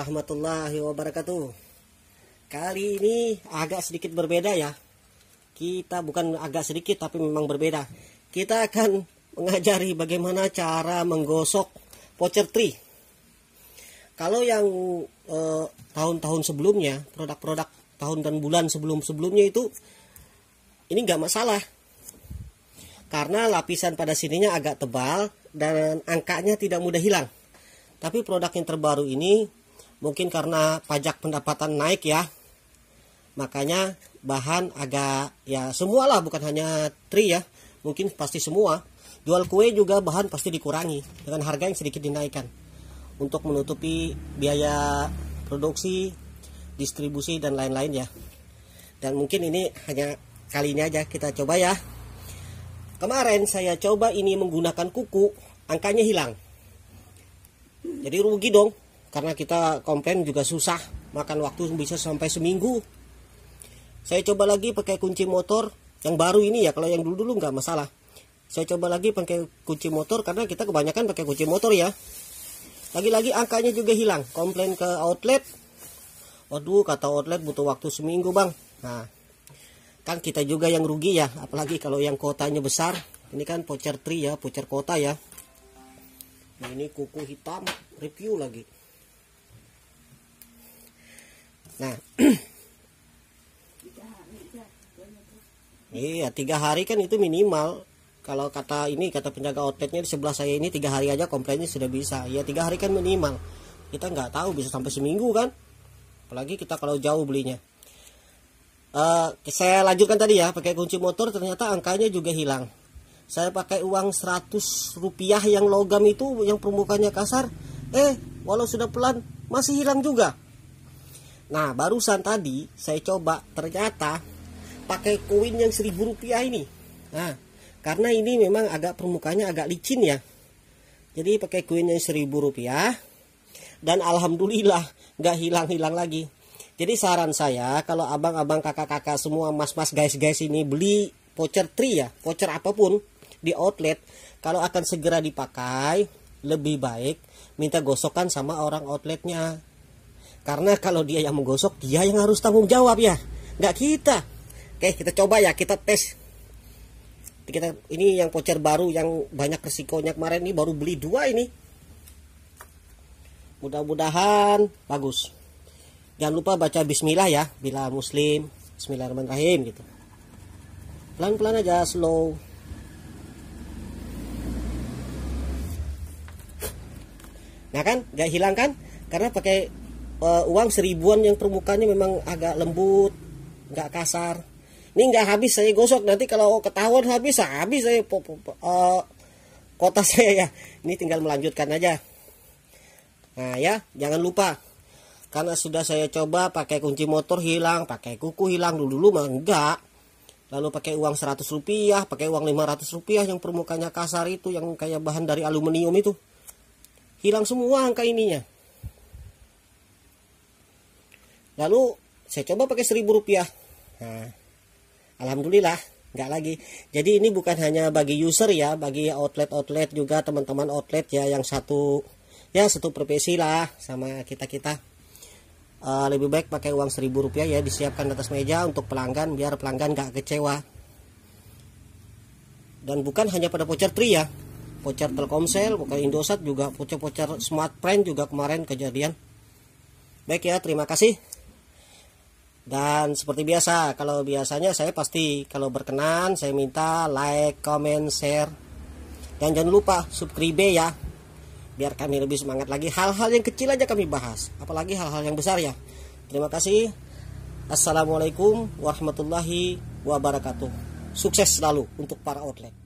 warahmatullahi wabarakatuh Kali ini agak sedikit berbeda ya Kita bukan agak sedikit tapi memang berbeda Kita akan mengajari bagaimana cara menggosok voucher tree Kalau yang eh, tahun-tahun eh, sebelumnya Produk-produk tahun dan bulan sebelum-sebelumnya itu Ini nggak masalah Karena lapisan pada sininya agak tebal Dan angkanya tidak mudah hilang tapi produk yang terbaru ini mungkin karena pajak pendapatan naik ya makanya bahan agak ya semualah bukan hanya tri ya mungkin pasti semua jual kue juga bahan pasti dikurangi dengan harga yang sedikit dinaikkan untuk menutupi biaya produksi distribusi dan lain-lain ya dan mungkin ini hanya kali ini aja kita coba ya kemarin saya coba ini menggunakan kuku angkanya hilang jadi rugi dong karena kita komplain juga susah makan waktu bisa sampai seminggu saya coba lagi pakai kunci motor yang baru ini ya kalau yang dulu dulu nggak masalah saya coba lagi pakai kunci motor karena kita kebanyakan pakai kunci motor ya lagi-lagi angkanya juga hilang komplain ke outlet waduh kata outlet butuh waktu seminggu bang nah kan kita juga yang rugi ya apalagi kalau yang kotanya besar ini kan voucher tri ya voucher kota ya nah ini kuku hitam review lagi Nah. iya, tiga hari kan itu minimal. Kalau kata ini, kata penjaga outletnya di sebelah saya ini tiga hari aja komplainnya sudah bisa. Ya tiga hari kan minimal. Kita nggak tahu bisa sampai seminggu kan. Apalagi kita kalau jauh belinya. Uh, saya lanjutkan tadi ya, pakai kunci motor ternyata angkanya juga hilang. Saya pakai uang 100 rupiah yang logam itu yang permukaannya kasar. Eh, walau sudah pelan, masih hilang juga. Nah barusan tadi saya coba ternyata pakai koin yang seribu rupiah ini. Nah karena ini memang agak permukaannya agak licin ya. Jadi pakai koin yang seribu rupiah dan alhamdulillah nggak hilang-hilang lagi. Jadi saran saya kalau abang-abang kakak-kakak semua mas-mas guys-guys ini beli voucher tri ya, voucher apapun di outlet kalau akan segera dipakai lebih baik minta gosokan sama orang outletnya karena kalau dia yang menggosok, dia yang harus tanggung jawab ya. Nggak kita. Oke, kita coba ya, kita tes. Kita ini yang voucher baru yang banyak resikonya kemarin ini baru beli dua ini. Mudah-mudahan bagus. Jangan lupa baca bismillah ya, bila muslim, bismillahirrahmanirrahim gitu. Pelan-pelan aja, slow. Nah kan, gak hilang kan? Karena pakai uh, uang seribuan yang permukaannya memang agak lembut nggak kasar ini nggak habis saya gosok nanti kalau ketahuan habis habis saya pop, pop, uh, eh, kota saya ya ini tinggal melanjutkan aja nah ya jangan lupa karena sudah saya coba pakai kunci motor hilang pakai kuku hilang dulu dulu mah enggak lalu pakai uang 100 rupiah pakai uang 500 rupiah yang permukaannya kasar itu yang kayak bahan dari aluminium itu hilang semua angka ininya lalu saya coba pakai seribu rupiah nah, alhamdulillah nggak lagi jadi ini bukan hanya bagi user ya bagi outlet-outlet juga teman-teman outlet ya yang satu ya satu profesi lah sama kita-kita uh, lebih baik pakai uang seribu rupiah ya disiapkan atas meja untuk pelanggan biar pelanggan nggak kecewa dan bukan hanya pada voucher tri ya voucher Telkomsel, bukan Indosat juga voucher-voucher Smartfren juga kemarin kejadian baik ya terima kasih dan seperti biasa, kalau biasanya saya pasti kalau berkenan saya minta like, comment, share. Dan jangan lupa subscribe ya. Biar kami lebih semangat lagi. Hal-hal yang kecil aja kami bahas, apalagi hal-hal yang besar ya. Terima kasih. Assalamualaikum warahmatullahi wabarakatuh. Sukses selalu untuk para outlet.